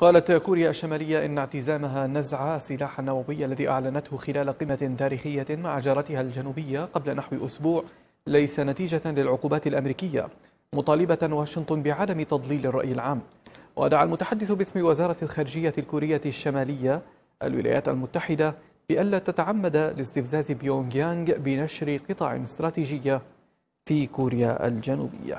قالت كوريا الشمالية إن اعتزامها نزع سلاح النووي الذي أعلنته خلال قمة تاريخية مع جارتها الجنوبية قبل نحو أسبوع ليس نتيجة للعقوبات الأمريكية مطالبة واشنطن بعدم تضليل الرأي العام ودعا المتحدث باسم وزارة الخارجية الكورية الشمالية الولايات المتحدة بألا تتعمد لاستفزاز بيونغيانغ بنشر قطع استراتيجية في كوريا الجنوبية